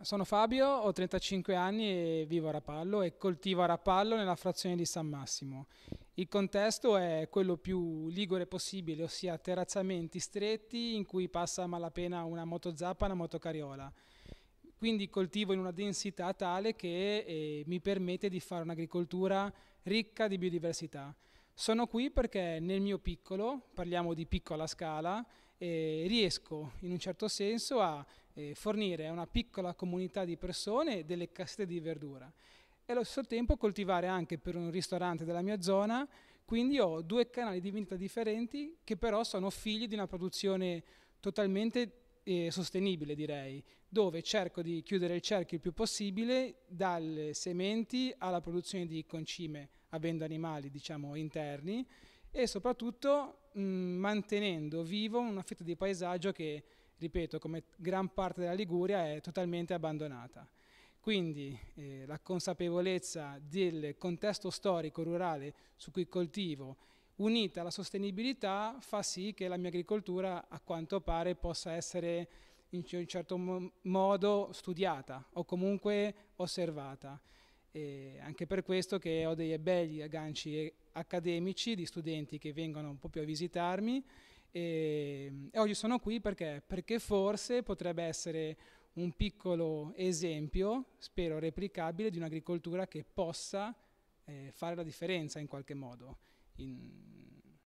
Sono Fabio, ho 35 anni e vivo a Rapallo e coltivo a Rapallo nella frazione di San Massimo. Il contesto è quello più ligure possibile, ossia terrazzamenti stretti in cui passa a malapena una moto zappa e una motocariola. Quindi coltivo in una densità tale che eh, mi permette di fare un'agricoltura ricca di biodiversità. Sono qui perché nel mio piccolo, parliamo di piccola scala, eh, riesco in un certo senso a eh, fornire a una piccola comunità di persone delle cassette di verdura e allo stesso tempo coltivare anche per un ristorante della mia zona, quindi ho due canali di vendita differenti che però sono figli di una produzione totalmente eh, sostenibile direi, dove cerco di chiudere il cerchio il più possibile dalle sementi alla produzione di concime avendo animali diciamo interni e soprattutto mh, mantenendo vivo una fetta di paesaggio che ripeto, come gran parte della Liguria è totalmente abbandonata. Quindi eh, la consapevolezza del contesto storico rurale su cui coltivo, unita alla sostenibilità, fa sì che la mia agricoltura a quanto pare possa essere in un certo modo studiata o comunque osservata. E anche per questo che ho dei begli agganci eh, accademici di studenti che vengono un po' più a visitarmi e, ehm, e oggi sono qui perché? perché forse potrebbe essere un piccolo esempio, spero replicabile, di un'agricoltura che possa eh, fare la differenza in qualche modo. In,